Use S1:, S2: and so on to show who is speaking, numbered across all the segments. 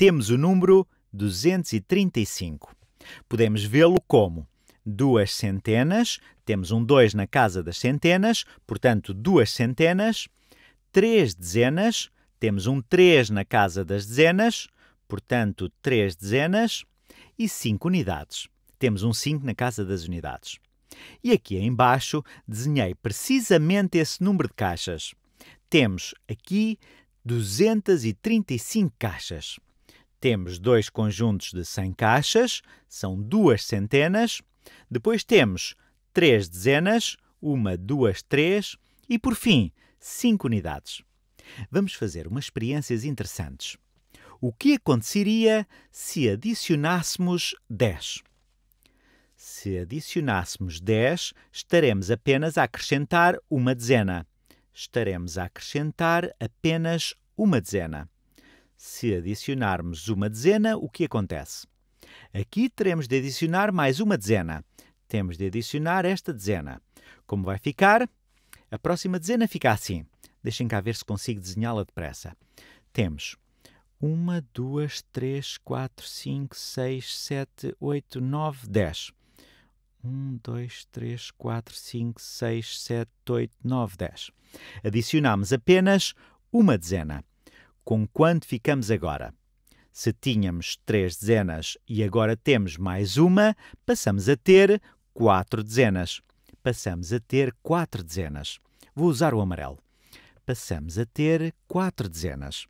S1: temos o número 235. Podemos vê-lo como duas centenas, temos um 2 na casa das centenas, portanto, duas centenas, três dezenas, temos um 3 na casa das dezenas, portanto, três dezenas, e cinco unidades. Temos um 5 na casa das unidades. E aqui embaixo desenhei precisamente esse número de caixas. Temos aqui 235 caixas temos dois conjuntos de 100 caixas, são duas centenas. Depois temos três dezenas, uma, duas, três. E por fim, cinco unidades. Vamos fazer umas experiências interessantes. O que aconteceria se adicionássemos 10? Se adicionássemos 10, estaremos apenas a acrescentar uma dezena. Estaremos a acrescentar apenas uma dezena. Se adicionarmos uma dezena, o que acontece? Aqui teremos de adicionar mais uma dezena. Temos de adicionar esta dezena. Como vai ficar? A próxima dezena fica assim. Deixem cá ver se consigo desenhá-la depressa. Temos 1, 2, 3, 4, 5, 6, 7, 8, 9, 10. 1, 2, 3, 4, 5, 6, 7, 8, 9, 10. Adicionamos apenas uma dezena com quanto ficamos agora. Se tínhamos três dezenas e agora temos mais uma, passamos a ter quatro dezenas. Passamos a ter quatro dezenas. Vou usar o amarelo. Passamos a ter quatro dezenas.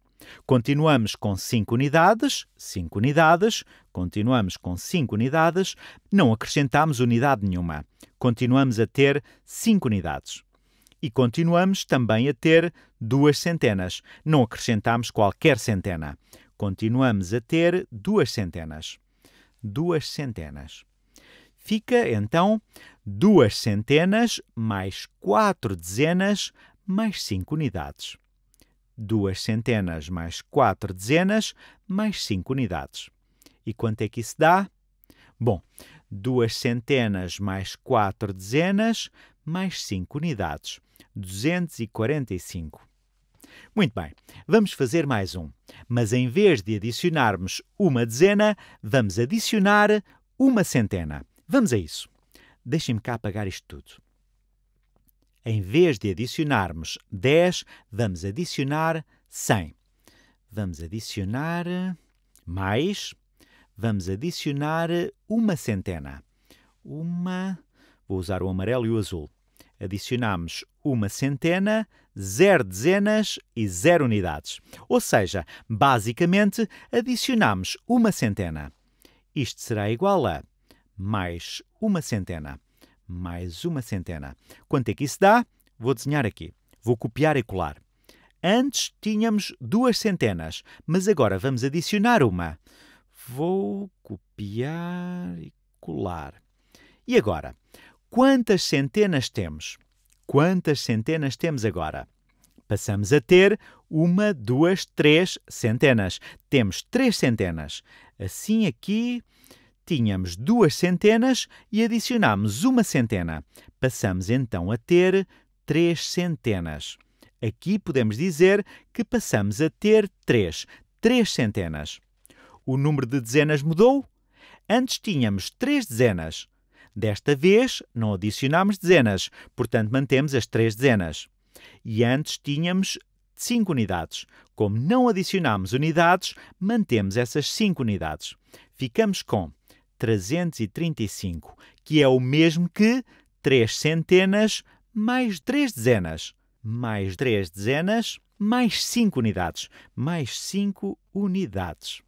S1: Continuamos com 5 unidades, 5 unidades, continuamos com 5 unidades, não acrescentamos unidade nenhuma. Continuamos a ter 5 unidades e continuamos também a ter duas centenas. Não acrescentamos qualquer centena. Continuamos a ter duas centenas. Duas centenas. Fica então duas centenas mais quatro dezenas mais cinco unidades. Duas centenas mais quatro dezenas mais cinco unidades. E quanto é que isso dá? Bom, duas centenas mais quatro dezenas mais cinco unidades. 245. Muito bem, vamos fazer mais um, mas em vez de adicionarmos uma dezena, vamos adicionar uma centena. Vamos a isso. Deixem-me cá apagar isto tudo. Em vez de adicionarmos 10, vamos adicionar 100. Vamos adicionar mais. Vamos adicionar uma centena. Uma. Vou usar o amarelo e o azul adicionamos uma centena, zero dezenas e zero unidades. Ou seja, basicamente, adicionamos uma centena. Isto será igual a mais uma centena, mais uma centena. Quanto é que isso dá? Vou desenhar aqui. Vou copiar e colar. Antes tínhamos duas centenas, mas agora vamos adicionar uma. Vou copiar e colar. E agora? Quantas centenas temos? Quantas centenas temos agora? Passamos a ter uma, duas, três centenas. Temos três centenas. Assim aqui tínhamos duas centenas e adicionamos uma centena. Passamos então a ter três centenas. Aqui podemos dizer que passamos a ter três. Três centenas. O número de dezenas mudou? Antes tínhamos três dezenas. Desta vez não adicionamos dezenas, portanto mantemos as três dezenas. E antes tínhamos cinco unidades. Como não adicionamos unidades, mantemos essas cinco unidades. Ficamos com 335, que é o mesmo que 3 centenas mais 3 dezenas. Mais 3 dezenas, mais 5 unidades. Mais 5 unidades.